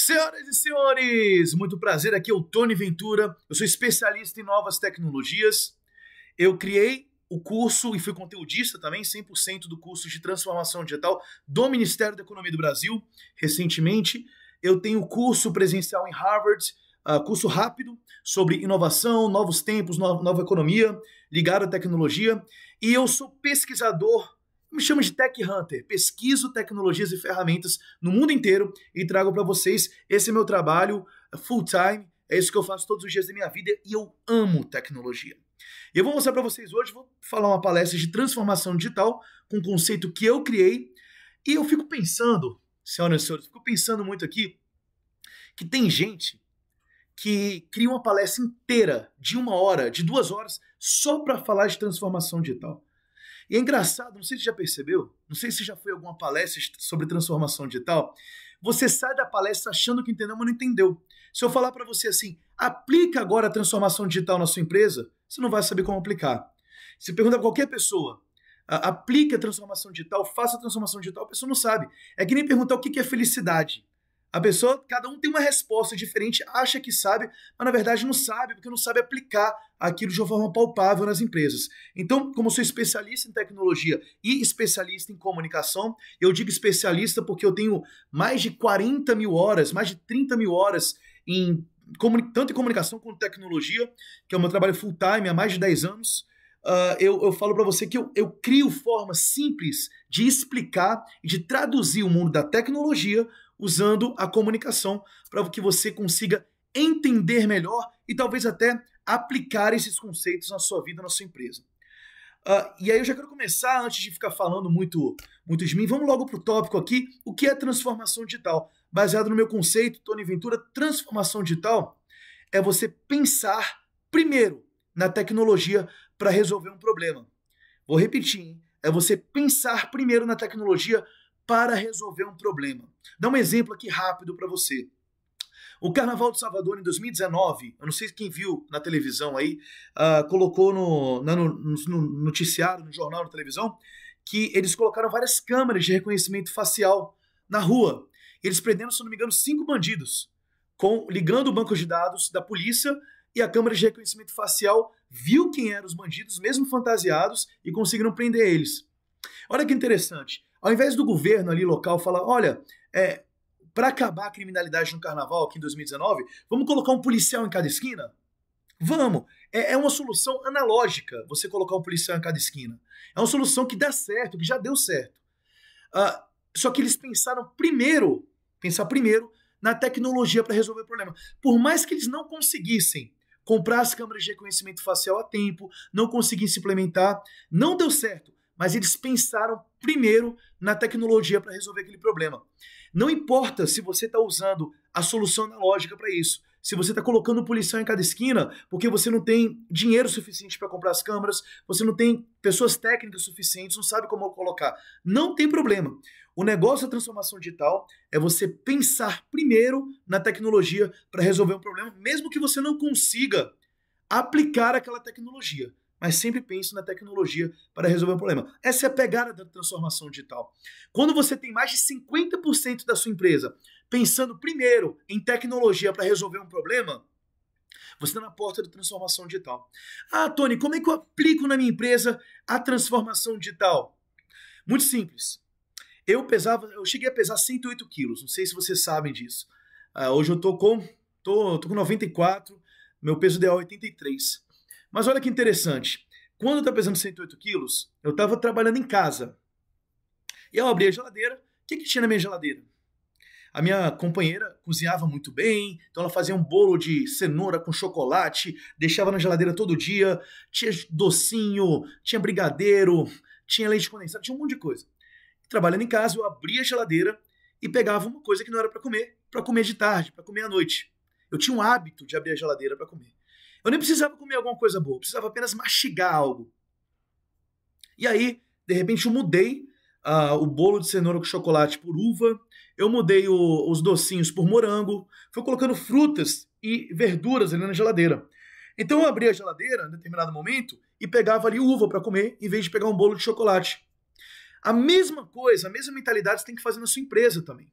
Senhoras e senhores, muito prazer, aqui é o Tony Ventura, eu sou especialista em novas tecnologias. Eu criei o curso e fui conteudista também, 100% do curso de transformação digital do Ministério da Economia do Brasil, recentemente. Eu tenho curso presencial em Harvard, ah, curso rápido sobre inovação, novos tempos, nova economia, ligado à tecnologia. E eu sou pesquisador me chamo de Tech Hunter. Pesquiso tecnologias e ferramentas no mundo inteiro e trago para vocês. Esse é meu trabalho é, full time. É isso que eu faço todos os dias da minha vida e eu amo tecnologia. Eu vou mostrar para vocês hoje, vou falar uma palestra de transformação digital com um conceito que eu criei. E eu fico pensando, senhoras e senhores, fico pensando muito aqui que tem gente que cria uma palestra inteira de uma hora, de duas horas, só para falar de transformação digital. E é engraçado, não sei se você já percebeu, não sei se já foi alguma palestra sobre transformação digital, você sai da palestra achando que entendeu, mas não entendeu. Se eu falar para você assim, aplica agora a transformação digital na sua empresa, você não vai saber como aplicar. Se pergunta a qualquer pessoa, aplica a transformação digital, faça a transformação digital, a pessoa não sabe. É que nem perguntar o que é felicidade. A pessoa, cada um tem uma resposta diferente, acha que sabe, mas na verdade não sabe, porque não sabe aplicar aquilo de uma forma palpável nas empresas. Então, como sou especialista em tecnologia e especialista em comunicação, eu digo especialista porque eu tenho mais de 40 mil horas, mais de 30 mil horas em tanto em comunicação quanto tecnologia, que é o meu trabalho full-time há mais de 10 anos. Uh, eu, eu, falo para você que eu, eu crio formas simples de explicar e de traduzir o mundo da tecnologia usando a comunicação para que você consiga entender melhor e talvez até aplicar esses conceitos na sua vida, na sua empresa. Uh, e aí eu já quero começar, antes de ficar falando muito, muito de mim, vamos logo para o tópico aqui, o que é transformação digital? Baseado no meu conceito, Tony Ventura, transformação digital é você pensar primeiro na tecnologia para resolver um problema. Vou repetir, hein? é você pensar primeiro na tecnologia para resolver um problema. Dá um exemplo aqui rápido para você. O Carnaval de Salvador em 2019, eu não sei quem viu na televisão aí, uh, colocou no, no, no, noticiário, no jornal, na televisão, que eles colocaram várias câmeras de reconhecimento facial na rua. Eles prenderam, se não me engano, cinco bandidos, com ligando o banco de dados da polícia e a câmera de reconhecimento facial viu quem eram os bandidos, mesmo fantasiados, e conseguiram prender eles. Olha que interessante. Ao invés do governo ali local falar, olha, é, para acabar a criminalidade no carnaval aqui em 2019, vamos colocar um policial em cada esquina? Vamos! É, é uma solução analógica você colocar um policial em cada esquina. É uma solução que dá certo, que já deu certo. Uh, só que eles pensaram primeiro, pensar primeiro na tecnologia para resolver o problema. Por mais que eles não conseguissem comprar as câmeras de reconhecimento facial a tempo, não conseguissem implementar, não deu certo mas eles pensaram primeiro na tecnologia para resolver aquele problema. Não importa se você está usando a solução analógica para isso, se você está colocando poluição em cada esquina porque você não tem dinheiro suficiente para comprar as câmeras, você não tem pessoas técnicas suficientes, não sabe como colocar. Não tem problema. O negócio da transformação digital é você pensar primeiro na tecnologia para resolver um problema, mesmo que você não consiga aplicar aquela tecnologia mas sempre pense na tecnologia para resolver o problema. Essa é a pegada da transformação digital. Quando você tem mais de 50% da sua empresa pensando primeiro em tecnologia para resolver um problema, você está na porta da transformação digital. Ah, Tony, como é que eu aplico na minha empresa a transformação digital? Muito simples. Eu pesava, eu cheguei a pesar 108 quilos. Não sei se vocês sabem disso. Ah, hoje eu tô com, tô, tô com 94. Meu peso ideal é 83. Mas olha que interessante. Quando eu estava pesando 108 quilos, eu estava trabalhando em casa. E eu abri a geladeira. O que, que tinha na minha geladeira? A minha companheira cozinhava muito bem, então ela fazia um bolo de cenoura com chocolate, deixava na geladeira todo dia, tinha docinho, tinha brigadeiro, tinha leite condensado, tinha um monte de coisa. Trabalhando em casa, eu abria a geladeira e pegava uma coisa que não era para comer, para comer de tarde, para comer à noite. Eu tinha um hábito de abrir a geladeira para comer. Eu nem precisava comer alguma coisa boa, eu precisava apenas mastigar algo. E aí, de repente, eu mudei uh, o bolo de cenoura com chocolate por uva, eu mudei o, os docinhos por morango, fui colocando frutas e verduras ali na geladeira. Então eu abria a geladeira em determinado momento e pegava ali uva para comer, em vez de pegar um bolo de chocolate. A mesma coisa, a mesma mentalidade você tem que fazer na sua empresa também.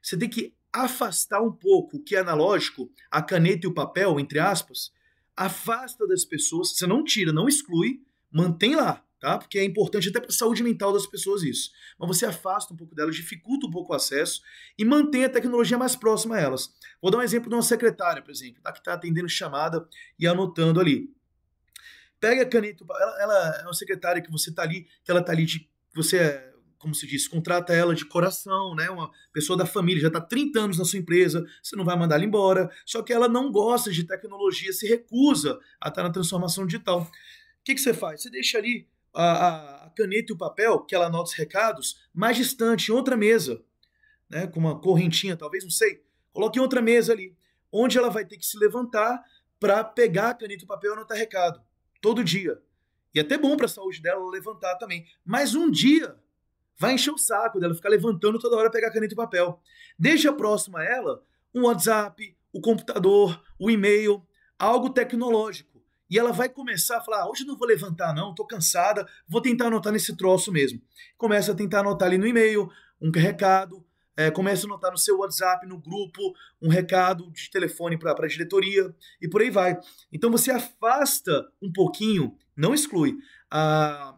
Você tem que afastar um pouco o que é analógico, a caneta e o papel, entre aspas, afasta das pessoas, você não tira, não exclui, mantém lá, tá? Porque é importante até para a saúde mental das pessoas isso. Mas você afasta um pouco delas, dificulta um pouco o acesso e mantém a tecnologia mais próxima a elas. Vou dar um exemplo de uma secretária, por exemplo, tá? que está atendendo chamada e anotando ali. Pega a caneta, ela, ela é uma secretária que você está ali, que ela está ali de. Você é como se diz, contrata ela de coração, né? Uma pessoa da família, já está 30 anos na sua empresa, você não vai mandar ela embora. Só que ela não gosta de tecnologia, se recusa a estar na transformação digital. O que, que você faz? Você deixa ali a, a, caneta e o papel, que ela anota os recados, mais distante, em outra mesa, né? Com uma correntinha, talvez, não sei. Coloque em outra mesa ali, onde ela vai ter que se levantar para pegar a caneta e o papel e anotar recado. Todo dia. E é até bom para a saúde dela levantar também. Mas um dia vai encher o saco dela ficar levantando toda hora pegar caneta e papel. Deixa próxima a ela um WhatsApp, o computador, o e-mail, algo tecnológico. E ela vai começar a falar: ah, hoje não vou levantar, não, tô cansada, vou tentar anotar nesse troço mesmo. Começa a tentar anotar ali no e-mail, um recado, é, começa a anotar no seu WhatsApp, no grupo, um recado de telefone para a diretoria e por aí vai. Então você afasta um pouquinho, não exclui a,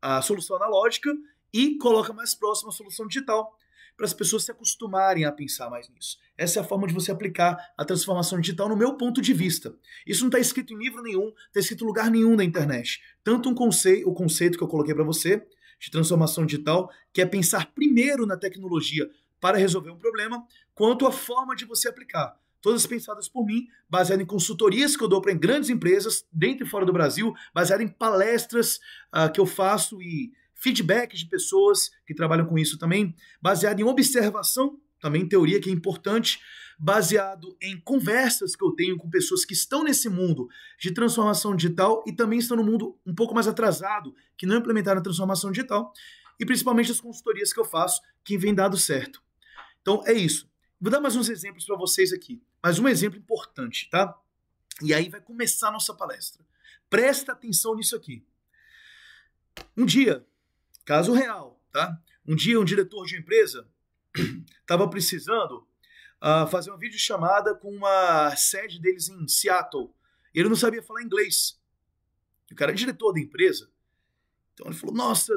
a solução analógica e coloca mais próximo a solução digital para as pessoas se acostumarem a pensar mais nisso. Essa é a forma de você aplicar a transformação digital no meu ponto de vista. Isso não está escrito em livro nenhum, está escrito em lugar nenhum da internet. Tanto um o conceito que eu coloquei para você de transformação digital, que é pensar primeiro na tecnologia para resolver um problema, quanto a forma de você aplicar. Todas pensadas por mim, baseadas em consultorias que eu dou para grandes empresas, dentro e fora do Brasil, baseadas em palestras uh, que eu faço e feedbacks de pessoas que trabalham com isso também, baseado em observação, também teoria que é importante, baseado em conversas que eu tenho com pessoas que estão nesse mundo de transformação digital e também estão no mundo um pouco mais atrasado, que não implementaram a transformação digital, e principalmente as consultorias que eu faço, que vem dado certo. Então é isso. Vou dar mais uns exemplos para vocês aqui, mas um exemplo importante, tá? E aí vai começar a nossa palestra. Presta atenção nisso aqui. Um dia, Caso real, tá? Um dia um diretor de empresa estava precisando uh, fazer uma videochamada com uma sede deles em Seattle. Ele não sabia falar inglês. O cara é diretor da empresa. Então ele falou: Nossa,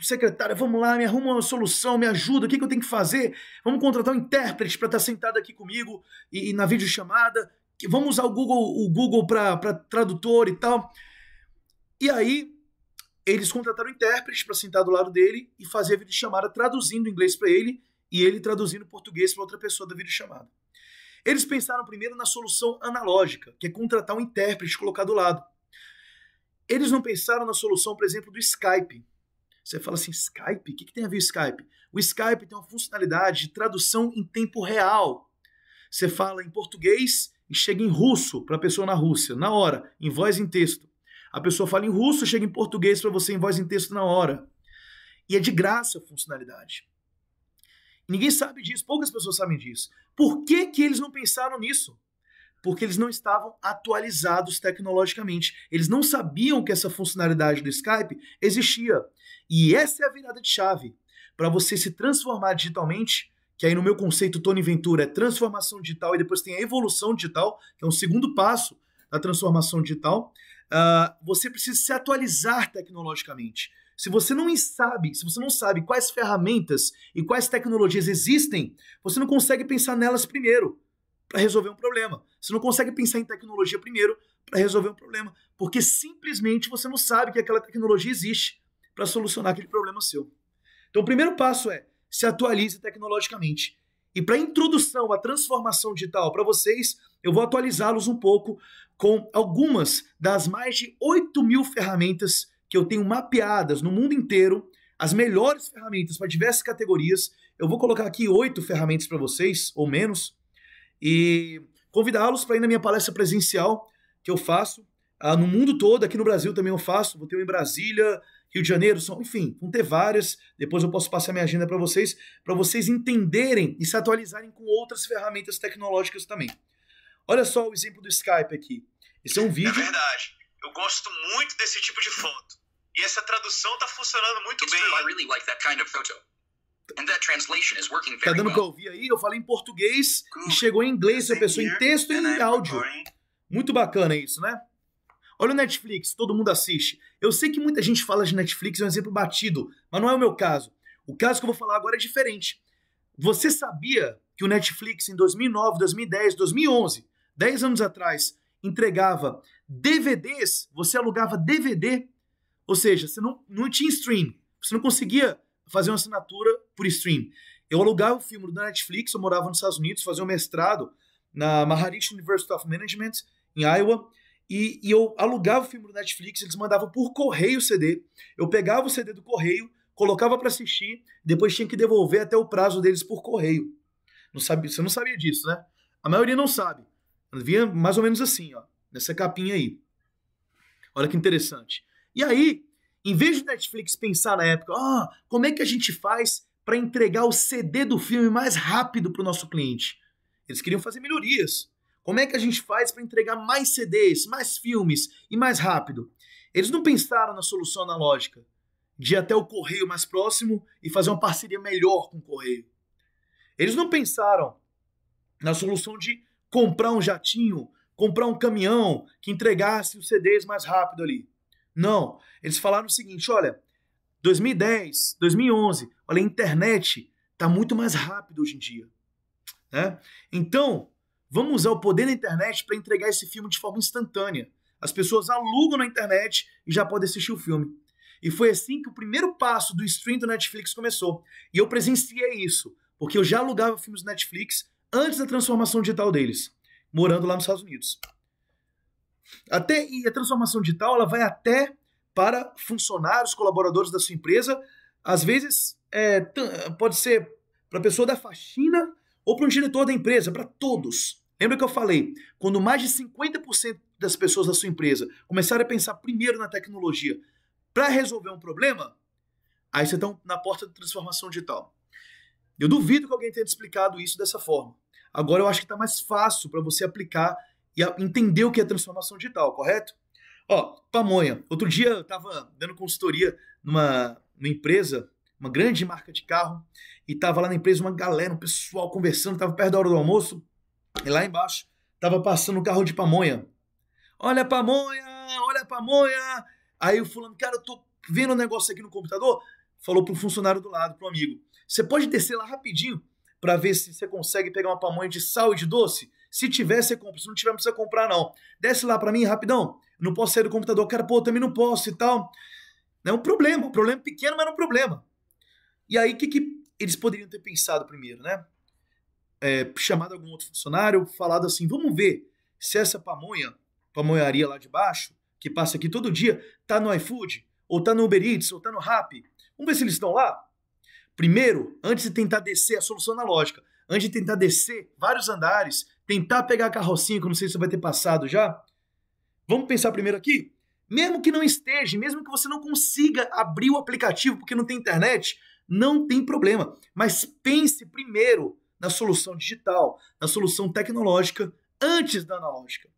secretária, vamos lá, me arruma uma solução, me ajuda, o que, que eu tenho que fazer? Vamos contratar um intérprete para estar tá sentado aqui comigo e, e na videochamada. Vamos usar o Google, o Google para tradutor e tal. E aí eles contrataram intérpretes para sentar do lado dele e fazer a videochamada traduzindo inglês para ele e ele traduzindo português para outra pessoa da videochamada. Eles pensaram primeiro na solução analógica, que é contratar um intérprete colocar do lado. Eles não pensaram na solução, por exemplo, do Skype. Você fala assim, Skype? O que, que tem a ver o Skype? O Skype tem uma funcionalidade de tradução em tempo real. Você fala em português e chega em russo para a pessoa na Rússia, na hora, em voz em texto. A pessoa fala em russo, chega em português para você em voz em texto na hora. E é de graça a funcionalidade. Ninguém sabe disso, poucas pessoas sabem disso. Por que, que eles não pensaram nisso? Porque eles não estavam atualizados tecnologicamente. Eles não sabiam que essa funcionalidade do Skype existia. E essa é a virada de chave para você se transformar digitalmente. Que aí, no meu conceito, Tony Ventura é transformação digital e depois tem a evolução digital, que é um segundo passo da transformação digital. Uh, você precisa se atualizar tecnologicamente. Se você não sabe, se você não sabe quais ferramentas e quais tecnologias existem, você não consegue pensar nelas primeiro para resolver um problema. Você não consegue pensar em tecnologia primeiro para resolver um problema, porque simplesmente você não sabe que aquela tecnologia existe para solucionar aquele problema seu. Então, o primeiro passo é se atualize tecnologicamente. E para introdução à transformação digital para vocês, eu vou atualizá-los um pouco com algumas das mais de 8 mil ferramentas que eu tenho mapeadas no mundo inteiro, as melhores ferramentas para diversas categorias. Eu vou colocar aqui oito ferramentas para vocês, ou menos, e convidá-los para ir na minha palestra presencial que eu faço ah, no mundo todo, aqui no Brasil também eu faço, vou ter uma em Brasília, Rio de Janeiro, são, enfim, vão ter várias. Depois eu posso passar minha agenda para vocês, para vocês entenderem e se atualizarem com outras ferramentas tecnológicas também. Olha só o exemplo do Skype aqui. Esse é um vídeo. É verdade. Eu gosto muito desse tipo de foto. E essa tradução tá funcionando muito It's bem. I really like that kind of photo. And that translation is working tá very tá dando well. pra ouvir aí? Eu falei em português e chegou em inglês, a pessoa em texto e em áudio. Muito bacana isso, né? Olha o Netflix, todo mundo assiste. Eu sei que muita gente fala de Netflix, é um exemplo batido, mas não é o meu caso. O caso que eu vou falar agora é diferente. Você sabia que o Netflix em 2009, 2010, 2011, 10 anos atrás, entregava DVDs, você alugava DVD, ou seja, você não, não tinha stream, você não conseguia fazer uma assinatura por stream. Eu alugava o filme da Netflix, eu morava nos Estados Unidos, fazia um mestrado na Maharishi University of Management, em Iowa, e, e, eu alugava o filme no Netflix, eles mandavam por correio o CD. Eu pegava o CD do correio, colocava para assistir, depois tinha que devolver até o prazo deles por correio. Não sabia, você não sabia disso, né? A maioria não sabe. via mais ou menos assim, ó, nessa capinha aí. Olha que interessante. E aí, em vez do Netflix pensar na época, ah, oh, como é que a gente faz para entregar o CD do filme mais rápido para o nosso cliente? Eles queriam fazer melhorias. Como é que a gente faz para entregar mais CDs, mais filmes e mais rápido? Eles não pensaram na solução analógica de ir até o correio mais próximo e fazer uma parceria melhor com o correio. Eles não pensaram na solução de comprar um jatinho, comprar um caminhão que entregasse os CDs mais rápido ali. Não, eles falaram o seguinte, olha, 2010, 2011, olha, a internet está muito mais rápida hoje em dia. Né? Então, Vamos usar o poder da internet para entregar esse filme de forma instantânea. As pessoas alugam na internet e já podem assistir o filme. E foi assim que o primeiro passo do stream do Netflix começou. E eu presenciei isso, porque eu já alugava filmes do Netflix antes da transformação digital deles, morando lá nos Estados Unidos. Até e a transformação digital ela vai até para funcionários, colaboradores da sua empresa. Às vezes é, pode ser para a pessoa da faxina ou para um diretor da empresa, para todos. Lembra que eu falei, quando mais de 50% das pessoas da sua empresa começarem a pensar primeiro na tecnologia para resolver um problema, aí você está na porta da transformação digital. Eu duvido que alguém tenha te explicado isso dessa forma. Agora eu acho que está mais fácil para você aplicar e entender o que é transformação digital, correto? Ó, pamonha. Outro dia eu estava dando consultoria numa, numa empresa uma grande marca de carro, e estava lá na empresa uma galera, um pessoal conversando, estava perto da hora do almoço. E lá embaixo tava passando um carro de pamonha. Olha a pamonha, olha a pamonha. Aí o fulano, cara, eu tô vendo um negócio aqui no computador. Falou pro funcionário do lado, pro amigo. Você pode descer lá rapidinho para ver se você consegue pegar uma pamonha de sal e de doce? Se tiver, você compra. Se não tiver, não precisa comprar, não. Desce lá para mim rapidão. Não posso sair do computador. Cara, pô, também não posso e tal. É um problema. Um problema pequeno, mas é um problema. E aí, o que, que eles poderiam ter pensado primeiro, né? é, chamado algum outro funcionário, falado assim: vamos ver se essa pamonha, pamonharia lá de baixo, que passa aqui todo dia, tá no iFood, ou tá no Uber Eats, ou tá no Rap. Vamos ver se eles estão lá? Primeiro, antes de tentar descer, a solução é analógica, antes de tentar descer vários andares, tentar pegar a carrocinha, que eu não sei se vai ter passado já, vamos pensar primeiro aqui? Mesmo que não esteja, mesmo que você não consiga abrir o aplicativo porque não tem internet, não tem problema. Mas pense primeiro na solução digital, na solução tecnológica, antes da analógica.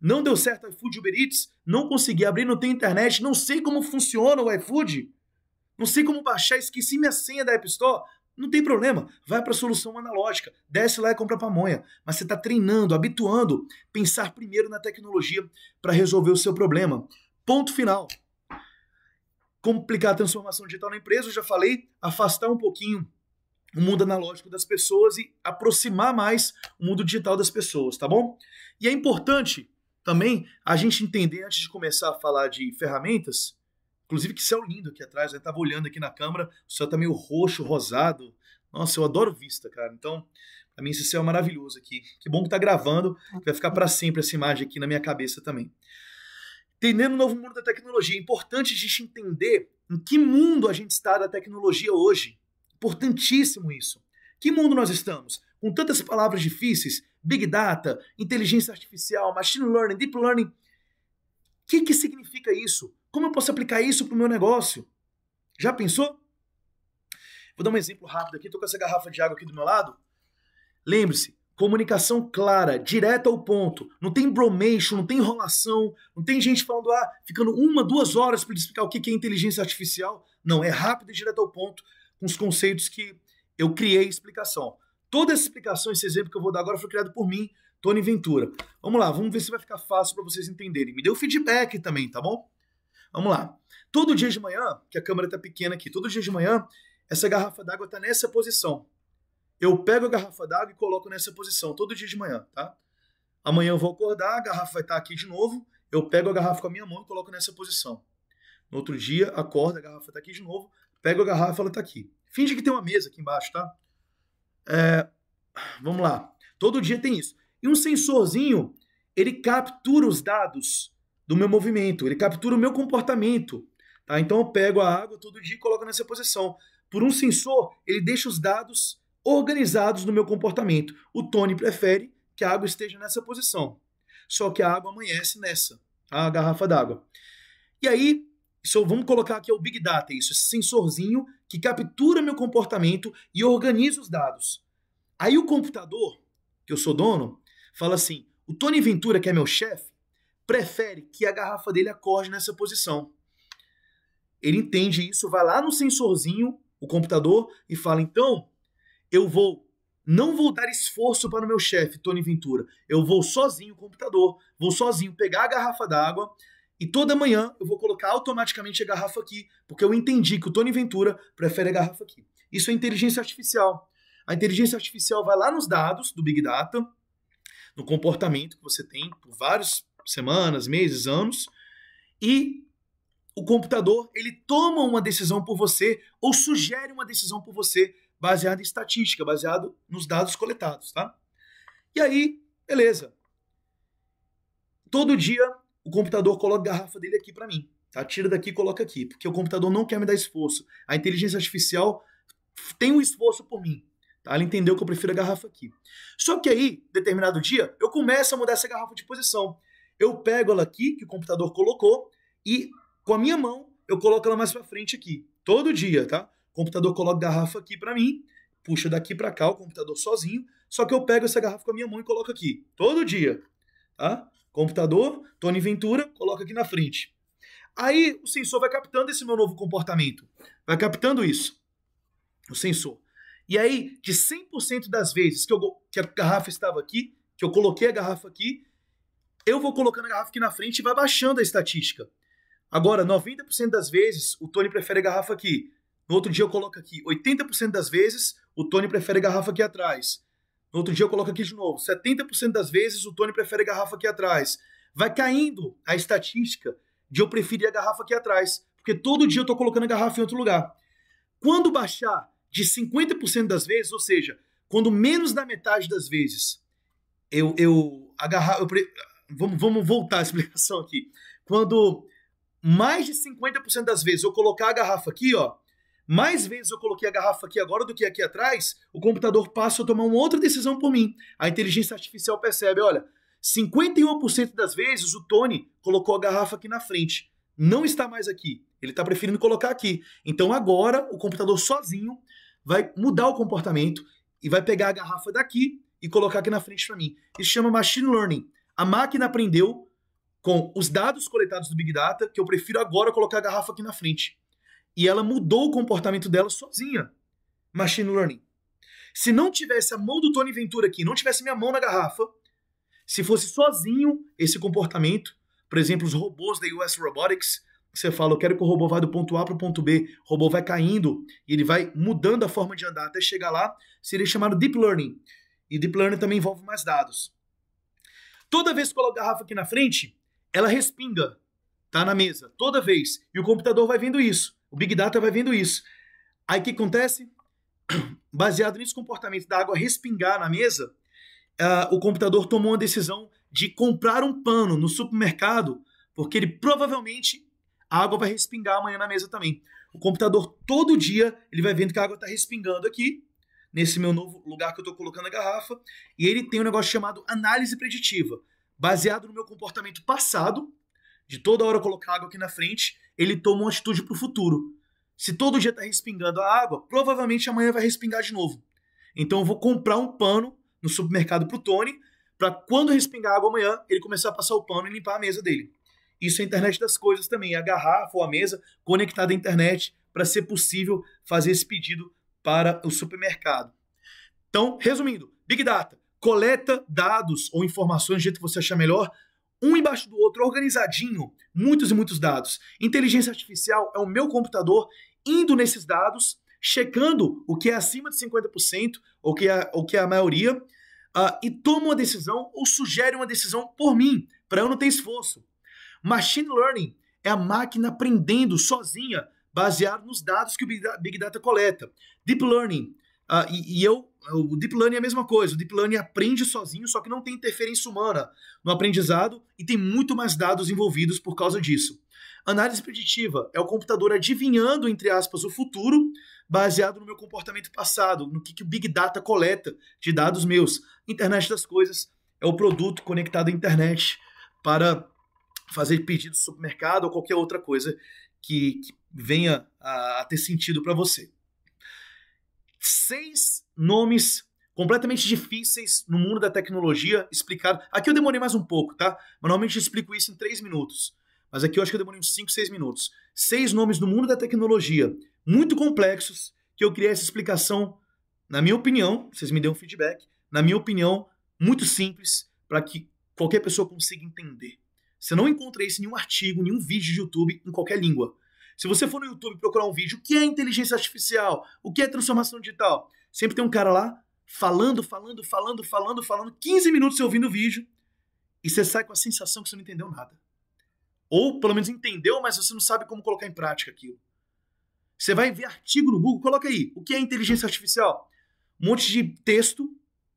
Não deu certo o iFood Uber Eats, não consegui abrir, não tem internet, não sei como funciona o iFood, não sei como baixar, esqueci minha senha da App Store. Não tem problema, vai para a solução analógica, desce lá e compra pamonha. Mas você está treinando, habituando, pensar primeiro na tecnologia para resolver o seu problema. Ponto final. Complicar a transformação digital na empresa, eu já falei, afastar um pouquinho o mundo analógico das pessoas e aproximar mais o mundo digital das pessoas, tá bom? E é importante também a gente entender, antes de começar a falar de ferramentas, inclusive que céu lindo aqui atrás, eu né? estava olhando aqui na câmera, o céu tá meio roxo, rosado. Nossa, eu adoro vista, cara. Então, pra mim esse céu é maravilhoso aqui. Que bom que tá gravando, que vai ficar para sempre essa imagem aqui na minha cabeça também. Entendendo o novo mundo da tecnologia, é importante a gente entender em que mundo a gente está da tecnologia hoje Importantíssimo isso. Que mundo nós estamos? Com tantas palavras difíceis, Big Data, inteligência artificial, machine learning, deep learning. O que, que significa isso? Como eu posso aplicar isso para o meu negócio? Já pensou? Vou dar um exemplo rápido aqui. Estou com essa garrafa de água aqui do meu lado. Lembre-se, comunicação clara, direta ao ponto. Não tem bromation, não tem enrolação, não tem gente falando, ah, ficando uma, duas horas para explicar o que é inteligência artificial. Não, é rápido e direto ao ponto com os conceitos que eu criei explicação. Toda essa explicação, esse exemplo que eu vou dar agora, foi criado por mim, Tony Ventura. Vamos lá, vamos ver se vai ficar fácil para vocês entenderem. Me dê o feedback também, tá bom? Vamos lá. Todo dia de manhã, que a câmera tá pequena aqui, todo dia de manhã, essa garrafa d'água tá nessa posição. Eu pego a garrafa d'água e coloco nessa posição, todo dia de manhã, tá? Amanhã eu vou acordar, a garrafa vai estar tá aqui de novo, eu pego a garrafa com a minha mão e coloco nessa posição. No outro dia, acorda, a garrafa está aqui de novo, Pego a garrafa e fala tá aqui. Finge que tem uma mesa aqui embaixo, tá? É, vamos lá. Todo dia tem isso. E um sensorzinho, ele captura os dados do meu movimento, ele captura o meu comportamento. Tá? Então eu pego a água todo dia e coloco nessa posição. Por um sensor, ele deixa os dados organizados no meu comportamento. O Tony prefere que a água esteja nessa posição. Só que a água amanhece nessa, tá? a garrafa d'água. E aí, isso, vamos colocar aqui é o Big Data, isso, esse sensorzinho que captura meu comportamento e organiza os dados. Aí o computador, que eu sou dono, fala assim: o Tony Ventura, que é meu chefe, prefere que a garrafa dele acorde nessa posição. Ele entende isso, vai lá no sensorzinho, o computador, e fala: então, eu vou. Não vou dar esforço para o meu chefe, Tony Ventura. Eu vou sozinho, computador. Vou sozinho pegar a garrafa d'água, e toda manhã eu vou colocar automaticamente a garrafa aqui, porque eu entendi que o Tony Ventura prefere a garrafa aqui. Isso é inteligência artificial. A inteligência artificial vai lá nos dados do Big Data, no comportamento que você tem por várias semanas, meses, anos, e o computador ele toma uma decisão por você ou sugere uma decisão por você baseada em estatística, baseado nos dados coletados, tá? E aí, beleza. Todo dia o computador coloca a garrafa dele aqui para mim. Tá? Tira daqui e coloca aqui, porque o computador não quer me dar esforço. A inteligência artificial tem um esforço por mim. Tá? Ela entendeu que eu prefiro a garrafa aqui. Só que aí, determinado dia, eu começo a mudar essa garrafa de posição. Eu pego ela aqui, que o computador colocou, e com a minha mão eu coloco ela mais para frente aqui. Todo dia, tá? O computador coloca a garrafa aqui para mim, puxa daqui para cá o computador sozinho, só que eu pego essa garrafa com a minha mão e coloco aqui. Todo dia, tá? Computador, Tony Ventura, coloca aqui na frente. Aí o sensor vai captando esse meu novo comportamento. Vai captando isso. O sensor. E aí, de 100% das vezes que, eu, que a garrafa estava aqui, que eu coloquei a garrafa aqui, eu vou colocando a garrafa aqui na frente e vai baixando a estatística. Agora, 90% das vezes, o Tony prefere a garrafa aqui. No outro dia eu coloco aqui. 80% das vezes, o Tony prefere a garrafa aqui atrás. No outro dia eu coloco aqui de novo. 70% das vezes o Tony prefere a garrafa aqui atrás. Vai caindo a estatística de eu preferir a garrafa aqui atrás. Porque todo dia eu estou colocando a garrafa em outro lugar. Quando baixar de 50% das vezes, ou seja, quando menos da metade das vezes eu, eu agarrar. Eu pre... vamos, vamos voltar a explicação aqui. Quando mais de 50% das vezes eu colocar a garrafa aqui, ó, mais vezes eu coloquei a garrafa aqui agora do que aqui atrás, o computador passa a tomar uma outra decisão por mim. A inteligência artificial percebe, olha, 51% das vezes o Tony colocou a garrafa aqui na frente. Não está mais aqui. Ele está preferindo colocar aqui. Então agora o computador sozinho vai mudar o comportamento e vai pegar a garrafa daqui e colocar aqui na frente para mim. Isso chama machine learning. A máquina aprendeu com os dados coletados do Big Data que eu prefiro agora colocar a garrafa aqui na frente. E ela mudou o comportamento dela sozinha. Machine learning. Se não tivesse a mão do Tony Ventura aqui, não tivesse minha mão na garrafa, se fosse sozinho esse comportamento, por exemplo, os robôs da US Robotics, você fala, eu quero que o robô vá do ponto A para o ponto B, o robô vai caindo e ele vai mudando a forma de andar até chegar lá, seria chamado Deep Learning. E Deep Learning também envolve mais dados. Toda vez que coloco a garrafa aqui na frente, ela respinga, tá na mesa, toda vez. E o computador vai vendo isso. O Big Data vai vendo isso. Aí o que acontece? Baseado nesse comportamento da água respingar na mesa, uh, o computador tomou a decisão de comprar um pano no supermercado, porque ele provavelmente a água vai respingar amanhã na mesa também. O computador todo dia ele vai vendo que a água está respingando aqui nesse meu novo lugar que eu estou colocando a garrafa e ele tem um negócio chamado análise preditiva, baseado no meu comportamento passado, de toda hora colocar água aqui na frente, ele toma uma atitude para o futuro. Se todo dia está respingando a água, provavelmente amanhã vai respingar de novo. Então eu vou comprar um pano no supermercado para o Tony, para quando respingar água amanhã, ele começar a passar o pano e limpar a mesa dele. Isso é a internet das coisas também, é a garrafa ou a mesa conectada à internet para ser possível fazer esse pedido para o supermercado. Então, resumindo, Big Data coleta dados ou informações do jeito que você achar melhor um embaixo do outro, organizadinho, muitos e muitos dados. Inteligência artificial é o meu computador indo nesses dados, checando o que é acima de 50%, ou que é, o que é a maioria, uh, e toma uma decisão ou sugere uma decisão por mim, para eu não ter esforço. Machine Learning é a máquina aprendendo sozinha, baseado nos dados que o Big Data coleta. Deep Learning Uh, e, e, eu, o Deep Learning é a mesma coisa. O Deep Learning aprende sozinho, só que não tem interferência humana no aprendizado e tem muito mais dados envolvidos por causa disso. Análise preditiva é o computador adivinhando, entre aspas, o futuro, baseado no meu comportamento passado, no que, que o Big Data coleta de dados meus. Internet das coisas é o produto conectado à internet para fazer pedido do supermercado ou qualquer outra coisa que, que venha a, a ter sentido para você seis nomes completamente difíceis no mundo da tecnologia explicado. Aqui eu demorei mais um pouco, tá? Mas normalmente eu explico isso em três minutos. Mas aqui eu acho que eu demorei uns 5, 6 minutos. Seis nomes do mundo da tecnologia muito complexos que eu criei essa explicação, na minha opinião, vocês me dêem um feedback, na minha opinião, muito simples para que qualquer pessoa consiga entender. Você não encontra isso em nenhum artigo, nenhum vídeo de YouTube em qualquer língua. Se você for no YouTube procurar um vídeo, o que é inteligência artificial? O que é transformação digital? Sempre tem um cara lá falando, falando, falando, falando, falando, 15 minutos você ouvindo o vídeo e você sai com a sensação que você não entendeu nada. Ou pelo menos entendeu, mas você não sabe como colocar em prática aquilo. Você vai ver artigo no Google, coloca aí, o que é inteligência artificial? Um monte de texto,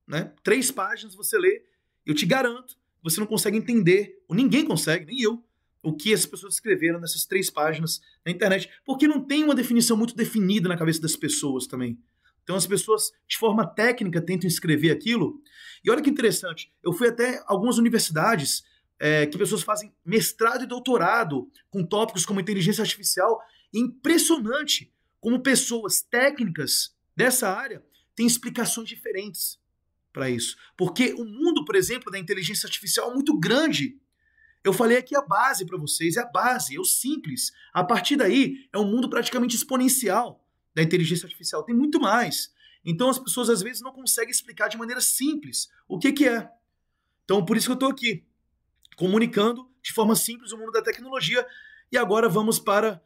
né? Três páginas você lê, eu te garanto, você não consegue entender, ou ninguém consegue, nem eu o que as pessoas escreveram nessas três páginas na internet, porque não tem uma definição muito definida na cabeça das pessoas também. Então as pessoas, de forma técnica, tentam escrever aquilo. E olha que interessante, eu fui até algumas universidades é, que pessoas fazem mestrado e doutorado com tópicos como inteligência artificial. E é impressionante como pessoas técnicas dessa área têm explicações diferentes para isso. Porque o mundo, por exemplo, da inteligência artificial é muito grande eu falei aqui a base para vocês, é a base, é o simples. A partir daí é um mundo praticamente exponencial da inteligência artificial, tem muito mais. Então as pessoas às vezes não conseguem explicar de maneira simples o que, que é. Então por isso que eu estou aqui, comunicando de forma simples o mundo da tecnologia. E agora vamos para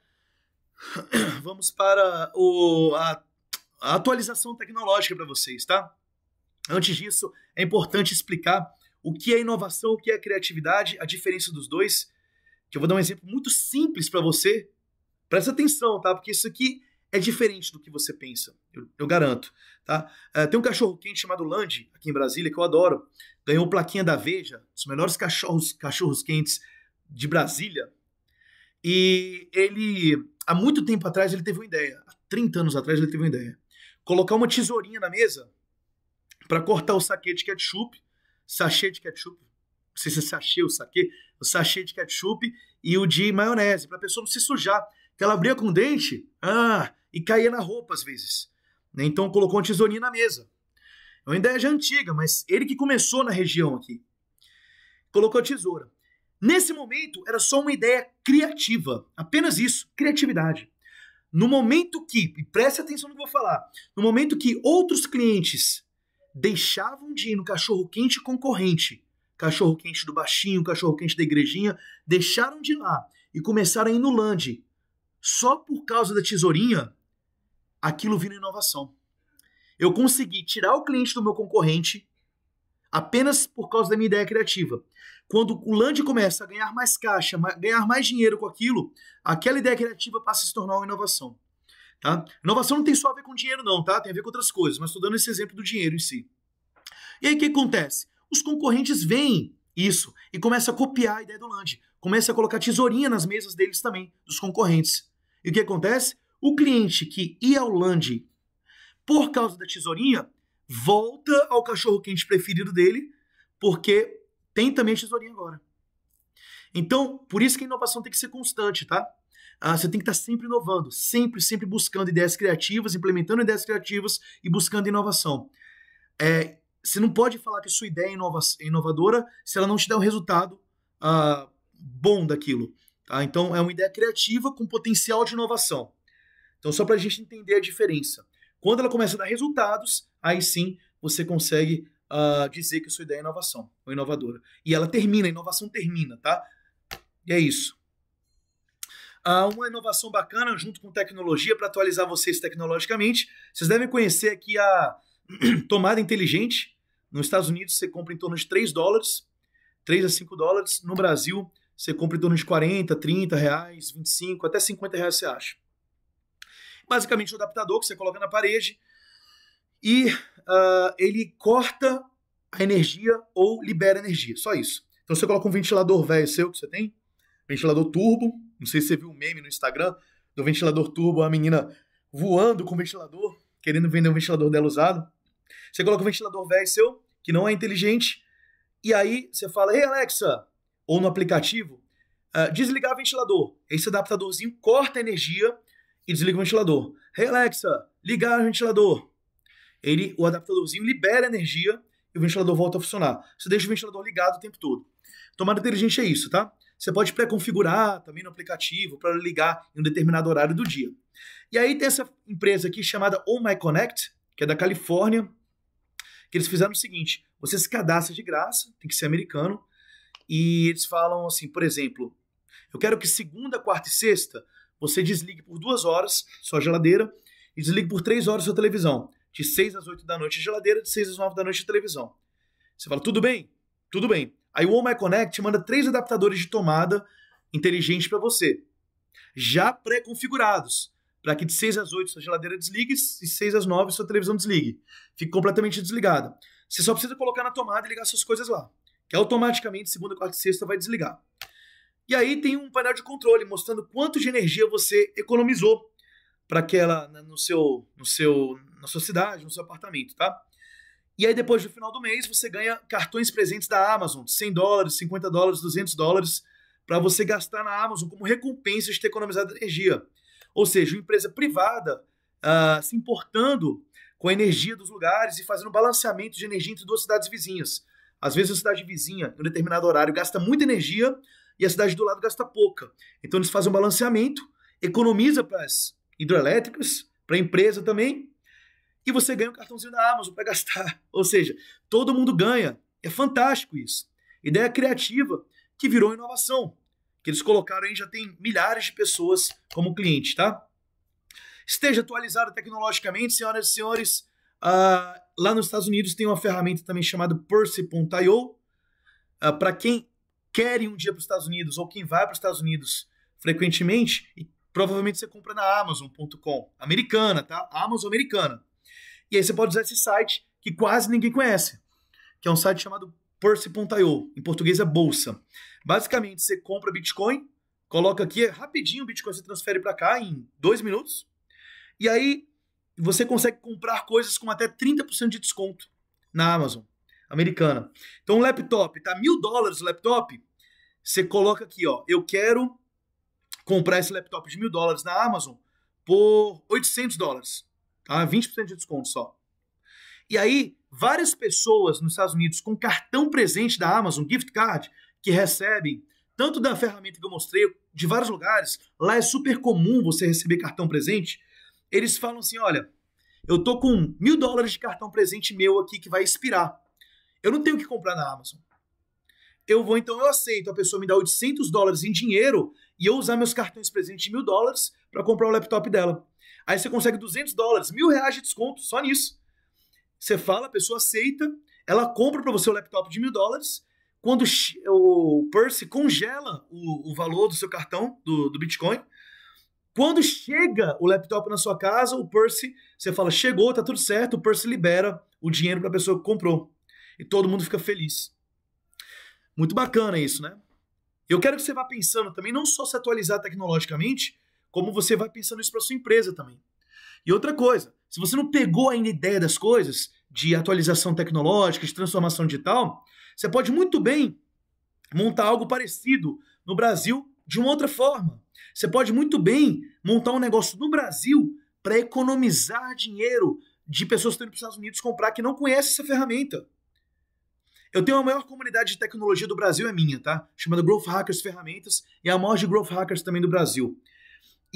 vamos para o, a, a atualização tecnológica para vocês, tá? Antes disso, é importante explicar o que é inovação, o que é criatividade, a diferença dos dois. Que eu vou dar um exemplo muito simples para você. Presta atenção, tá? Porque isso aqui é diferente do que você pensa, eu, eu garanto, tá? Uh, tem um cachorro quente chamado Landy, aqui em Brasília, que eu adoro. Ganhou plaquinha da Veja, os melhores cachorros, cachorros quentes de Brasília. E ele, há muito tempo atrás, ele teve uma ideia. Há 30 anos atrás, ele teve uma ideia. Colocar uma tesourinha na mesa para cortar o saquete de ketchup sachê de ketchup, não sei se é sachê ou saquê, o sachê de ketchup e o de maionese, para a pessoa não se sujar. Que ela abria com o dente ah, e caía na roupa às vezes. Né? Então colocou uma tesourinha na mesa. É uma ideia já antiga, mas ele que começou na região aqui. Colocou a tesoura. Nesse momento, era só uma ideia criativa. Apenas isso, criatividade. No momento que, e preste atenção no que eu vou falar, no momento que outros clientes deixavam de ir no cachorro-quente concorrente, cachorro-quente do baixinho, cachorro-quente da igrejinha, deixaram de ir lá e começaram a ir no Land. Só por causa da tesourinha, aquilo vira inovação. Eu consegui tirar o cliente do meu concorrente apenas por causa da minha ideia criativa. Quando o Land começa a ganhar mais caixa, ganhar mais dinheiro com aquilo, aquela ideia criativa passa a se tornar uma inovação. Tá? Inovação não tem só a ver com dinheiro, não, tá? Tem a ver com outras coisas, mas estou dando esse exemplo do dinheiro em si. E aí o que acontece? Os concorrentes veem isso e começam a copiar a ideia do Land, começam a colocar tesourinha nas mesas deles também, dos concorrentes. E o que acontece? O cliente que ia ao Land por causa da tesourinha volta ao cachorro quente preferido dele, porque tem também a tesourinha agora. Então, por isso que a inovação tem que ser constante, tá? Ah, você tem que estar sempre inovando, sempre, sempre buscando ideias criativas, implementando ideias criativas e buscando inovação. É, você não pode falar que sua ideia é inova é inovadora se ela não te der um resultado ah, bom daquilo. Tá? Então, é uma ideia criativa com potencial de inovação. Então, só para a gente entender a diferença. Quando ela começa a dar resultados, aí sim você consegue uh, dizer que sua ideia é inovação ou inovadora. E ela termina, a inovação termina, tá? E é isso uma inovação bacana junto com tecnologia para atualizar vocês tecnologicamente. Vocês devem conhecer aqui a tomada inteligente. Nos Estados Unidos você compra em torno de 3 dólares, 3 a 5 dólares. No Brasil você compra em torno de 40, 30 reais, 25, até 50 reais você acha. Basicamente o um adaptador que você coloca na parede e uh, ele corta a energia ou libera energia, só isso. Então você coloca um ventilador velho seu que você tem, ventilador turbo, não sei se você viu um meme no Instagram do ventilador turbo, a menina voando com o ventilador, querendo vender o um ventilador dela usado. Você coloca o ventilador velho seu, que não é inteligente, e aí você fala, ei Alexa, ou no aplicativo, uh, desligar o ventilador. Esse adaptadorzinho corta a energia e desliga o ventilador. Hey Alexa, ligar o ventilador. Ele, o adaptadorzinho libera energia e o ventilador volta a funcionar. Você deixa o ventilador ligado o tempo todo. Tomada inteligente é isso, tá? Você pode pré-configurar também no aplicativo para ligar em um determinado horário do dia. E aí tem essa empresa aqui chamada Oh My Connect, que é da Califórnia, que eles fizeram o seguinte: você se cadastra de graça, tem que ser americano, e eles falam assim, por exemplo, eu quero que segunda, quarta e sexta você desligue por duas horas sua geladeira e desligue por três horas sua televisão. De seis às oito da noite a geladeira, de seis às nove da noite a televisão. Você fala, tudo bem? Tudo bem. Aí o Oh Connect manda três adaptadores de tomada inteligente para você, já pré-configurados, para que de 6 às 8 sua geladeira desligue e 6 às 9 sua televisão desligue. Fique completamente desligada. Você só precisa colocar na tomada e ligar suas coisas lá, que automaticamente segunda, quarta e sexta vai desligar. E aí tem um painel de controle mostrando quanto de energia você economizou para aquela né, no seu no seu na sua cidade, no seu apartamento, tá? E aí, depois do final do mês, você ganha cartões presentes da Amazon, 100 dólares, 50 dólares, 200 dólares, para você gastar na Amazon como recompensa de ter economizado energia. Ou seja, uma empresa privada uh, se importando com a energia dos lugares e fazendo balanceamento de energia entre duas cidades vizinhas. Às vezes, a cidade vizinha, em um determinado horário, gasta muita energia e a cidade do lado gasta pouca. Então, eles fazem um balanceamento, economiza para as hidrelétricas, para a empresa também, e você ganha um cartãozinho da Amazon para gastar. Ou seja, todo mundo ganha. É fantástico isso. Ideia criativa que virou inovação. Que eles colocaram aí já tem milhares de pessoas como cliente, tá? Esteja atualizado tecnologicamente, senhoras e senhores. Uh, lá nos Estados Unidos tem uma ferramenta também chamada Percy.io. Uh, ah, para quem quer ir um dia para os Estados Unidos ou quem vai para os Estados Unidos frequentemente, provavelmente você compra na Amazon.com, americana, tá? Amazon americana. E aí você pode usar esse site que quase ninguém conhece, que é um site chamado Percy.io, em português é bolsa. Basicamente, você compra Bitcoin, coloca aqui, é rapidinho o Bitcoin se transfere para cá em dois minutos, e aí você consegue comprar coisas com até 30% de desconto na Amazon americana. Então, um laptop, tá mil dólares o laptop, você coloca aqui, ó, eu quero comprar esse laptop de mil dólares na Amazon por 800 dólares. Tá? 20% de desconto só. E aí, várias pessoas nos Estados Unidos com cartão presente da Amazon, gift card, que recebem, tanto da ferramenta que eu mostrei, de vários lugares, lá é super comum você receber cartão presente. Eles falam assim: olha, eu tô com mil dólares de cartão presente meu aqui que vai expirar. Eu não tenho que comprar na Amazon. Eu vou, então, eu aceito. A pessoa me dá 800 dólares em dinheiro e eu usar meus cartões presentes de mil dólares para comprar o laptop dela. Aí você consegue 200 dólares, mil reais de desconto só nisso. Você fala, a pessoa aceita, ela compra para você o laptop de mil dólares. Quando o Percy congela o, o valor do seu cartão, do, do Bitcoin, quando chega o laptop na sua casa, o Percy, você fala, chegou, tá tudo certo, o Percy libera o dinheiro para a pessoa que comprou. E todo mundo fica feliz. Muito bacana isso, né? Eu quero que você vá pensando também, não só se atualizar tecnologicamente, como você vai pensando isso para sua empresa também. E outra coisa, se você não pegou ainda a ideia das coisas, de atualização tecnológica, de transformação digital, você pode muito bem montar algo parecido no Brasil de uma outra forma. Você pode muito bem montar um negócio no Brasil para economizar dinheiro de pessoas que estão indo para os Estados Unidos comprar que não conhecem essa ferramenta. Eu tenho a maior comunidade de tecnologia do Brasil, é minha, tá? Chamada Growth Hackers Ferramentas e é a maior de Growth Hackers também do Brasil.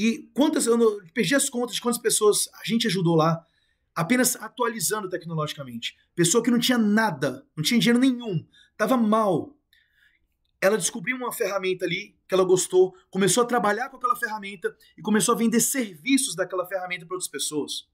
E quantas, eu perdi as contas de quantas pessoas a gente ajudou lá, apenas atualizando tecnologicamente. Pessoa que não tinha nada, não tinha dinheiro nenhum, estava mal. Ela descobriu uma ferramenta ali que ela gostou, começou a trabalhar com aquela ferramenta e começou a vender serviços daquela ferramenta para outras pessoas.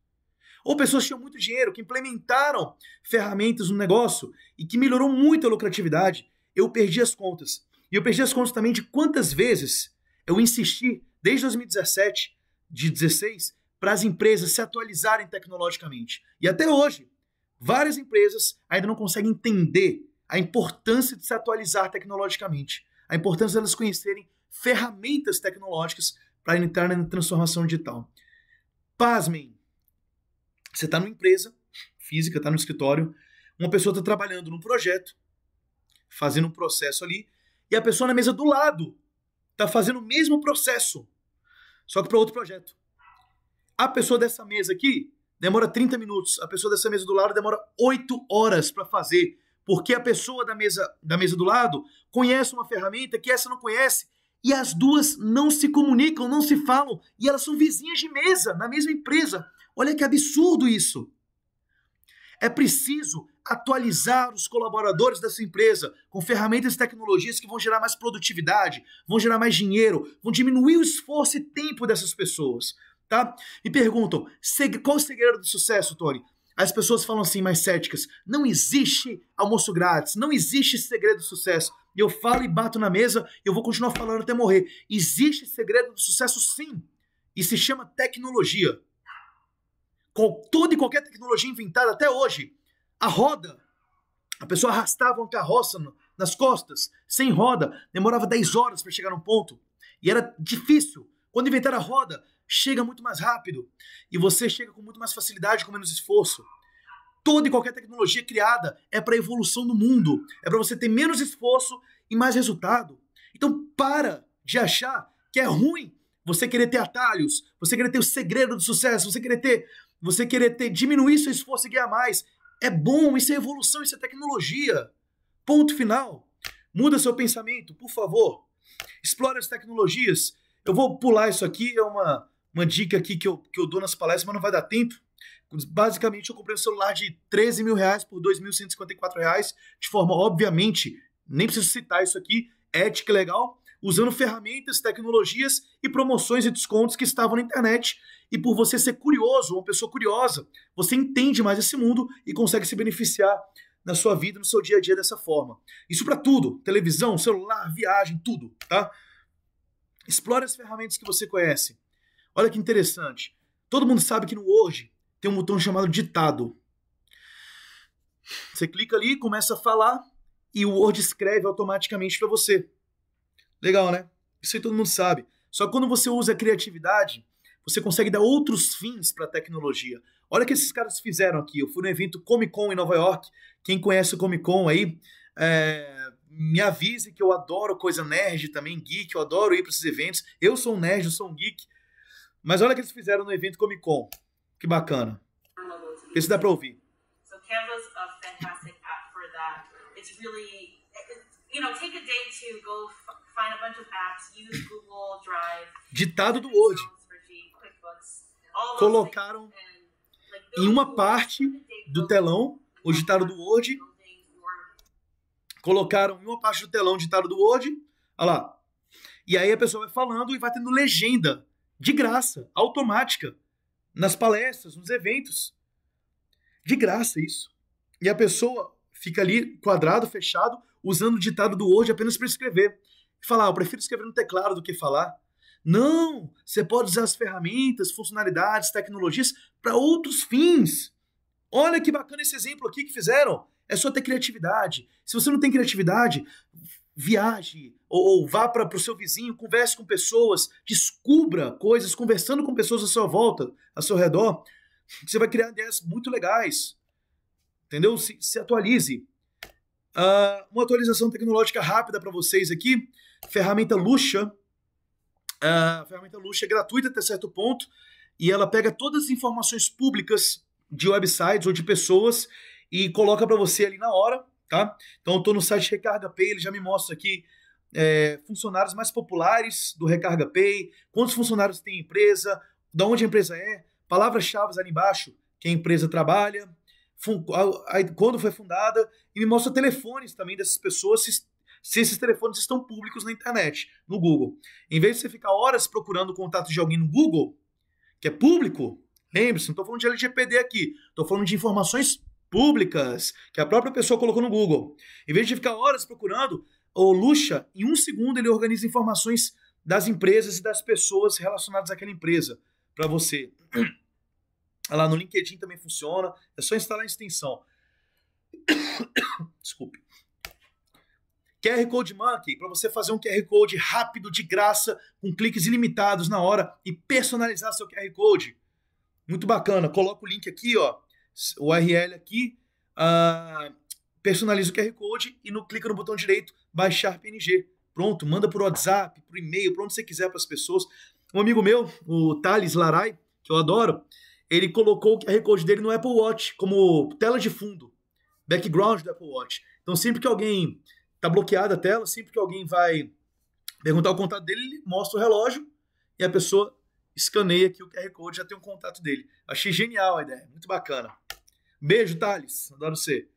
Ou pessoas que tinham muito dinheiro, que implementaram ferramentas no negócio e que melhorou muito a lucratividade. Eu perdi as contas. E eu perdi as contas também de quantas vezes eu insisti desde 2017, de 16, para as empresas se atualizarem tecnologicamente. E até hoje, várias empresas ainda não conseguem entender a importância de se atualizar tecnologicamente, a importância delas de conhecerem ferramentas tecnológicas para entrar na transformação digital. Pasmem, você está numa empresa física, está no escritório, uma pessoa está trabalhando num projeto, fazendo um processo ali, e a pessoa na mesa do lado está fazendo o mesmo processo só que para outro projeto. A pessoa dessa mesa aqui demora 30 minutos, a pessoa dessa mesa do lado demora 8 horas para fazer, porque a pessoa da mesa, da mesa do lado conhece uma ferramenta que essa não conhece e as duas não se comunicam, não se falam e elas são vizinhas de mesa, na mesma empresa. Olha que absurdo isso. É preciso atualizar os colaboradores da sua empresa com ferramentas e tecnologias que vão gerar mais produtividade, vão gerar mais dinheiro, vão diminuir o esforço e tempo dessas pessoas, tá? E perguntam, qual o segredo do sucesso, Tony? As pessoas falam assim, mais céticas, não existe almoço grátis, não existe segredo do sucesso. Eu falo e bato na mesa, eu vou continuar falando até morrer. Existe segredo do sucesso sim, e se chama tecnologia. Com toda e qualquer tecnologia inventada até hoje, a roda. A pessoa arrastava uma carroça nas costas, sem roda, demorava 10 horas para chegar a um ponto. E era difícil. Quando inventaram a roda, chega muito mais rápido. E você chega com muito mais facilidade, com menos esforço. Toda e qualquer tecnologia criada é para a evolução do mundo. É para você ter menos esforço e mais resultado. Então para de achar que é ruim você querer ter atalhos, você querer ter o segredo do sucesso, você querer ter, você querer ter diminuir seu esforço e ganhar mais. É bom, isso é evolução, isso é tecnologia. Ponto final. Muda seu pensamento, por favor. Explore as tecnologias. Eu vou pular isso aqui, é uma, uma dica aqui que eu, que eu dou nas palestras, mas não vai dar tempo. Basicamente, eu comprei um celular de 13 mil reais por 2.154 reais, de forma, obviamente, nem preciso citar isso aqui, ética legal, usando ferramentas, tecnologias e promoções e descontos que estavam na internet. E por você ser curioso, uma pessoa curiosa, você entende mais esse mundo e consegue se beneficiar na sua vida, no seu dia a dia dessa forma. Isso para tudo: televisão, celular, viagem, tudo, tá? Explore as ferramentas que você conhece. Olha que interessante. Todo mundo sabe que no Word tem um botão chamado ditado. Você clica ali, começa a falar e o Word escreve automaticamente para você. Legal, né? Isso aí todo mundo sabe. Só que quando você usa a criatividade, você consegue dar outros fins para a tecnologia. Olha o que esses caras fizeram aqui. Eu fui no evento Comic Con em Nova York. Quem conhece o Comic Con aí, é... me avise que eu adoro coisa nerd também, geek. Eu adoro ir para esses eventos. Eu sou um nerd, eu sou um geek. Mas olha o que eles fizeram no evento Comic Con. Que bacana. Vê se dá para ouvir. So Canva é uma app for that. It's really, you know, take a day to go Ditado do Word. Colocaram em uma parte do telão o ditado do Word. Colocaram em uma parte do telão o ditado do Word. Olha lá. E aí a pessoa vai falando e vai tendo legenda de graça, automática, nas palestras, nos eventos. De graça isso. E a pessoa fica ali, quadrado, fechado, usando o ditado do Word apenas para escrever e falar, ah, eu prefiro escrever no teclado do que falar. Não! Você pode usar as ferramentas, funcionalidades, tecnologias para outros fins. Olha que bacana esse exemplo aqui que fizeram. É só ter criatividade. Se você não tem criatividade, viaje ou, ou vá para o seu vizinho, converse com pessoas, descubra coisas conversando com pessoas à sua volta, ao seu redor. Você vai criar ideias muito legais. Entendeu? Se, se atualize. Uh, uma atualização tecnológica rápida para vocês aqui ferramenta Lucha, a ferramenta Lucha é gratuita até certo ponto, e ela pega todas as informações públicas de websites ou de pessoas e coloca para você ali na hora, tá? Então eu tô no site Recarga Pay, ele já me mostra aqui é, funcionários mais populares do Recarga Pay, quantos funcionários tem a empresa, de onde a empresa é, palavras-chave ali embaixo, que a empresa trabalha, a, a, quando foi fundada, e me mostra telefones também dessas pessoas, se, se esses telefones estão públicos na internet, no Google. Em vez de você ficar horas procurando o contato de alguém no Google, que é público, lembre-se, não estou falando de LGPD aqui, estou falando de informações públicas que a própria pessoa colocou no Google. Em vez de ficar horas procurando, o Lucha, em um segundo, ele organiza informações das empresas e das pessoas relacionadas àquela empresa para você. Lá no LinkedIn também funciona, é só instalar a extensão. Desculpe. QR Code Monkey, para você fazer um QR Code rápido, de graça, com cliques ilimitados na hora e personalizar seu QR Code. Muito bacana. Coloca o link aqui, ó, o URL aqui, uh, personaliza o QR Code e no, clica no botão direito, baixar PNG. Pronto, manda por WhatsApp, por e-mail, para onde você quiser para as pessoas. Um amigo meu, o Thales Laray, que eu adoro, ele colocou o QR Code dele no Apple Watch como tela de fundo, background do Apple Watch. Então sempre que alguém tá bloqueada a tela, sempre que alguém vai perguntar o contato dele, ele mostra o relógio e a pessoa escaneia aqui o QR Code, já tem um contato dele. Achei genial a ideia, muito bacana. Beijo, Thales, adoro você.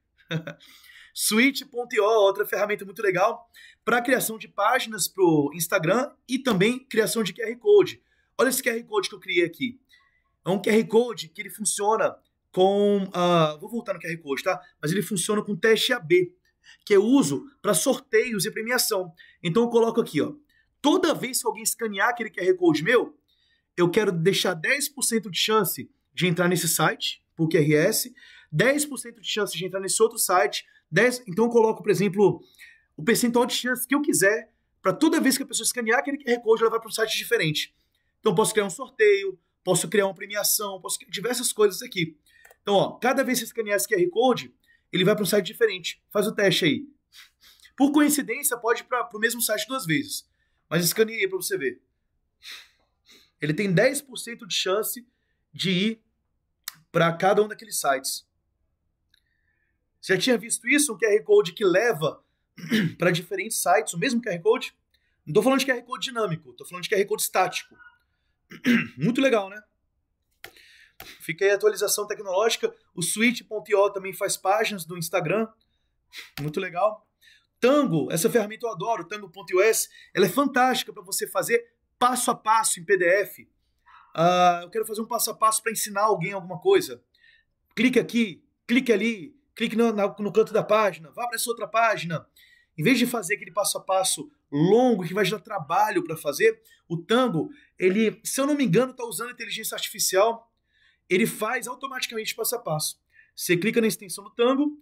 Switch.io, outra ferramenta muito legal para criação de páginas para o Instagram e também criação de QR Code. Olha esse QR Code que eu criei aqui. É um QR Code que ele funciona com. Uh, vou voltar no QR Code, tá? Mas ele funciona com teste AB que eu uso para sorteios e premiação. Então eu coloco aqui, ó. Toda vez que alguém escanear aquele QR Code meu, eu quero deixar 10% de chance de entrar nesse site, por QRS, 10% de chance de entrar nesse outro site, 10, então eu coloco, por exemplo, o percentual de chance que eu quiser para toda vez que a pessoa escanear aquele QR Code, ela vai para um site diferente. Então posso criar um sorteio, posso criar uma premiação, posso criar diversas coisas aqui. Então, ó, cada vez que você escanear esse QR Code, ele vai para um site diferente. Faz o teste aí. Por coincidência, pode ir para o mesmo site duas vezes. Mas escaneei para você ver. Ele tem 10% de chance de ir para cada um daqueles sites. Você já tinha visto isso? Um QR Code que leva para diferentes sites, o mesmo QR Code? Não estou falando de QR Code dinâmico, estou falando de QR Code estático. Muito legal, né? Fica aí a atualização tecnológica. O Switch.io também faz páginas do Instagram. Muito legal. Tango, essa ferramenta eu adoro, tango.us, ela é fantástica para você fazer passo a passo em PDF. Uh, ah, eu quero fazer um passo a passo para ensinar alguém alguma coisa. Clique aqui, clique ali, clique no, no, no canto da página, vá para essa outra página. Em vez de fazer aquele passo a passo longo que vai dar trabalho para fazer, o Tango, ele, se eu não me engano, está usando inteligência artificial ele faz automaticamente passo a passo. Você clica na extensão do Tango,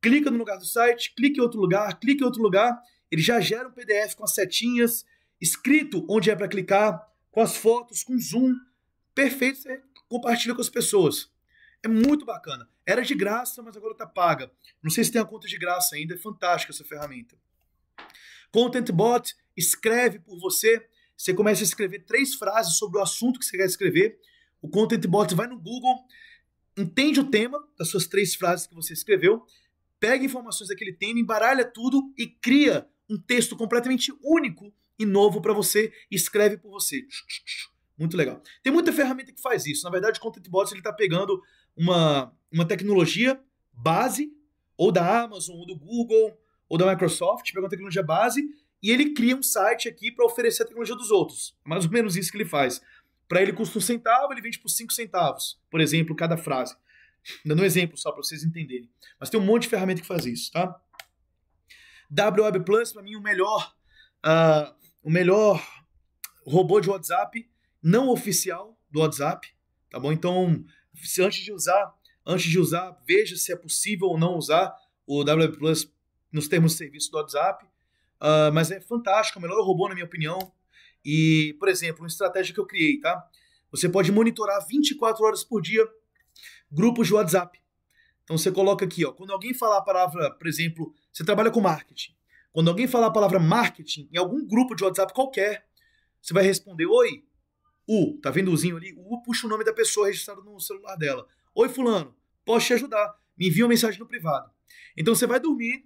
clica no lugar do site, clica em outro lugar, clica em outro lugar, ele já gera um PDF com as setinhas, escrito onde é para clicar, com as fotos, com zoom, perfeito, você compartilha com as pessoas. É muito bacana. Era de graça, mas agora está paga. Não sei se tem a conta de graça ainda, é fantástica essa ferramenta. Content Bot escreve por você. Você começa a escrever três frases sobre o assunto que você quer escrever o Content bot vai no Google, entende o tema das suas três frases que você escreveu, pega informações daquele tema, embaralha tudo e cria um texto completamente único e novo para você e escreve por você. Muito legal. Tem muita ferramenta que faz isso. Na verdade, o Content Bots está pegando uma, uma tecnologia base, ou da Amazon, ou do Google, ou da Microsoft, pega uma tecnologia base e ele cria um site aqui para oferecer a tecnologia dos outros. É mais ou menos isso que ele faz. Para ele custa um centavo, ele vende por cinco centavos, por exemplo, cada frase. Dando um exemplo só para vocês entenderem. Mas tem um monte de ferramenta que faz isso, tá? WAB Plus, para mim, o melhor, uh, o melhor robô de WhatsApp não oficial do WhatsApp, tá bom? Então, se, antes de usar, antes de usar, veja se é possível ou não usar o WAB Plus nos termos de serviço do WhatsApp. Uh, mas é fantástico, é o melhor robô, na minha opinião, e, por exemplo, uma estratégia que eu criei, tá? Você pode monitorar 24 horas por dia grupos de WhatsApp. Então você coloca aqui, ó, quando alguém falar a palavra, por exemplo, você trabalha com marketing. Quando alguém falar a palavra marketing em algum grupo de WhatsApp qualquer, você vai responder: "Oi, U, tá vendo o Zinho ali? U puxa o nome da pessoa registrado no celular dela. Oi fulano, posso te ajudar? Me envia uma mensagem no privado". Então você vai dormir,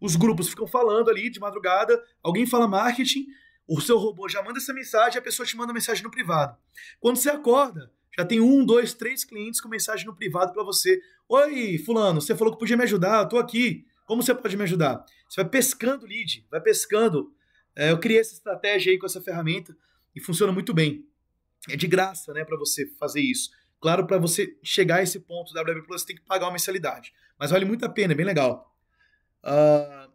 os grupos ficam falando ali de madrugada, alguém fala marketing, o seu robô já manda essa mensagem e a pessoa te manda mensagem no privado. Quando você acorda, já tem um, dois, três clientes com mensagem no privado para você. Oi, fulano, você falou que podia me ajudar, eu tô aqui. Como você pode me ajudar? Você vai pescando lead, vai pescando. É, eu criei essa estratégia aí com essa ferramenta e funciona muito bem. É de graça, né, para você fazer isso. Claro, para você chegar a esse ponto da WB Plus, você tem que pagar uma mensalidade. Mas vale muito a pena, é bem legal. Uh,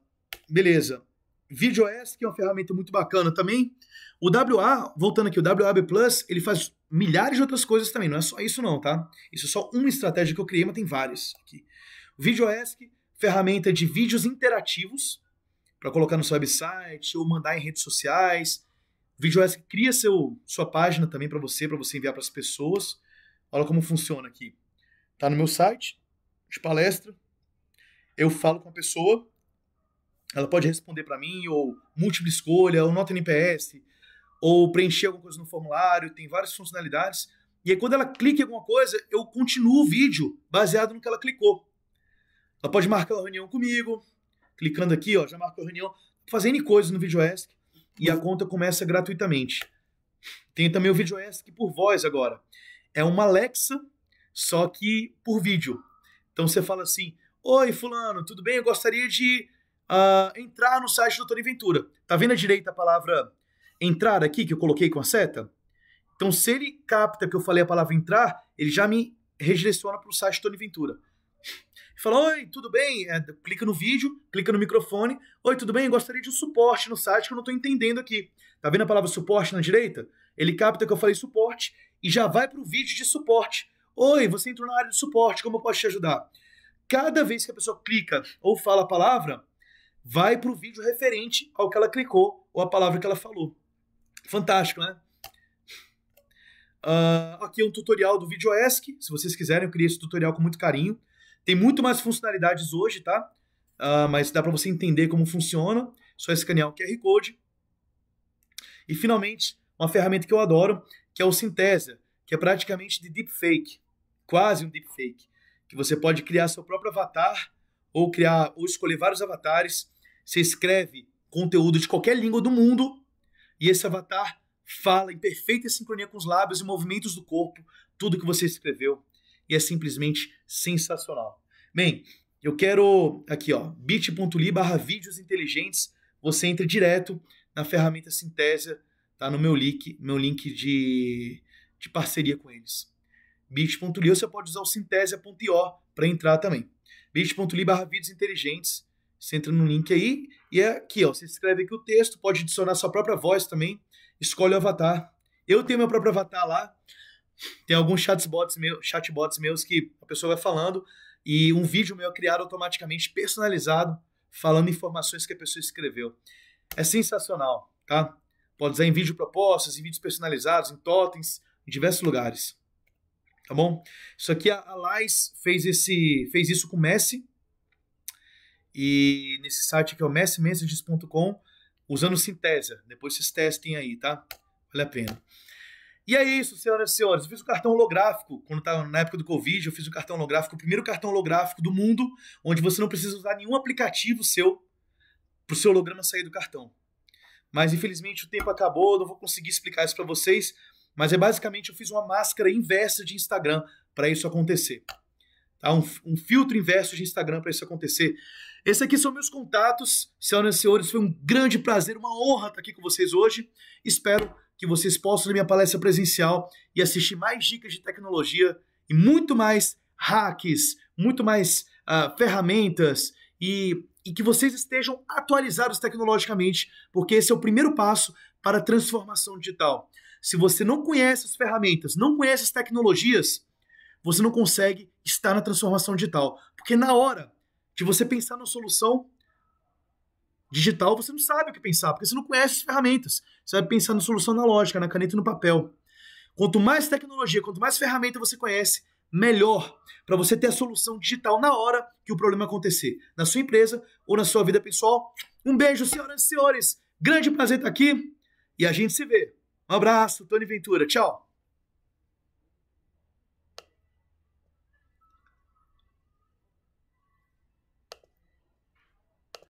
beleza. VideoS, que é uma ferramenta muito bacana também. O WA, voltando aqui, o WAB Plus, ele faz milhares de outras coisas também, não é só isso não, tá? Isso é só uma estratégia que eu criei, mas tem várias aqui. O VideoESC, ferramenta de vídeos interativos para colocar no seu website ou mandar em redes sociais. O VideoESC cria seu, sua página também para você, para você enviar para as pessoas. Olha como funciona aqui. Tá no meu site de palestra. Eu falo com a pessoa, ela pode responder para mim, ou múltipla escolha, ou nota NPS, ou preencher alguma coisa no formulário, tem várias funcionalidades. E aí, quando ela clica em alguma coisa, eu continuo o vídeo baseado no que ela clicou. Ela pode marcar uma reunião comigo, clicando aqui, ó, já marcou a reunião, fazendo coisas no VideoEsk, e a conta começa gratuitamente. Tem também o VideoEsk por voz agora. É uma Alexa, só que por vídeo. Então você fala assim: Oi, Fulano, tudo bem? Eu gostaria de uh, entrar no site do Tony Ventura. Tá vendo à direita a palavra entrar aqui, que eu coloquei com a seta? Então, se ele capta que eu falei a palavra entrar, ele já me redireciona para o site do Tony Ventura. Fala, oi, tudo bem? É, clica no vídeo, clica no microfone. Oi, tudo bem? Eu gostaria de um suporte no site que eu não estou entendendo aqui. Tá vendo a palavra suporte na direita? Ele capta que eu falei suporte e já vai para o vídeo de suporte. Oi, você entrou na área de suporte, como eu posso te ajudar? Cada vez que a pessoa clica ou fala a palavra, vai para o vídeo referente ao que ela clicou ou a palavra que ela falou. Fantástico, né? Uh, aqui é um tutorial do VideoESC, se vocês quiserem, eu criei esse tutorial com muito carinho. Tem muito mais funcionalidades hoje, tá? Uh, mas dá para você entender como funciona, só escanear o QR Code. E finalmente, uma ferramenta que eu adoro, que é o Synthesia, que é praticamente de deepfake, quase um deepfake, que você pode criar seu próprio avatar ou criar ou escolher vários avatares você escreve conteúdo de qualquer língua do mundo e esse avatar fala em perfeita sincronia com os lábios e movimentos do corpo tudo que você escreveu e é simplesmente sensacional. Bem, eu quero aqui, ó, bit.ly barra vídeos inteligentes, você entra direto na ferramenta Sintésia, tá no meu link, meu link de, de parceria com eles. bit.ly, você pode usar o sintésia.io para entrar também. bit.ly barra vídeos inteligentes, você entra no link aí e é aqui, ó. Você escreve aqui o texto, pode adicionar sua própria voz também. Escolhe o avatar. Eu tenho meu próprio avatar lá. Tem alguns chatbots, meu, chatbots meus que a pessoa vai falando e um vídeo meu é criado automaticamente, personalizado, falando informações que a pessoa escreveu. É sensacional, tá? Pode usar em vídeo propostas, em vídeos personalizados, em totens, em diversos lugares. Tá bom? Isso aqui a Lais fez esse fez isso com o Messi, e nesse site que é o messmessages.com, usando Sintesa. Depois vocês testem aí, tá? Vale a pena. E é isso, senhoras e senhores. Eu fiz o cartão holográfico quando estava na época do Covid. Eu fiz o cartão holográfico, o primeiro cartão holográfico do mundo, onde você não precisa usar nenhum aplicativo seu para o seu holograma sair do cartão. Mas infelizmente o tempo acabou, não vou conseguir explicar isso para vocês. Mas é basicamente eu fiz uma máscara inversa de Instagram para isso acontecer. Tá? Um, um filtro inverso de Instagram para isso acontecer. Esses aqui são meus contatos. Senhoras e senhores, foi um grande prazer, uma honra estar aqui com vocês hoje. Espero que vocês possam ir minha palestra presencial e assistir mais dicas de tecnologia e muito mais hacks, muito mais uh, ferramentas e, e que vocês estejam atualizados tecnologicamente, porque esse é o primeiro passo para a transformação digital. Se você não conhece as ferramentas, não conhece as tecnologias, você não consegue estar na transformação digital. Porque na hora de você pensar na solução digital, você não sabe o que pensar, porque você não conhece as ferramentas. Você vai pensar na solução na lógica na caneta e no papel. Quanto mais tecnologia, quanto mais ferramenta você conhece, melhor para você ter a solução digital na hora que o problema acontecer, na sua empresa ou na sua vida pessoal. Um beijo, senhoras e senhores. Grande prazer estar aqui e a gente se vê. Um abraço, Tony Ventura. Tchau.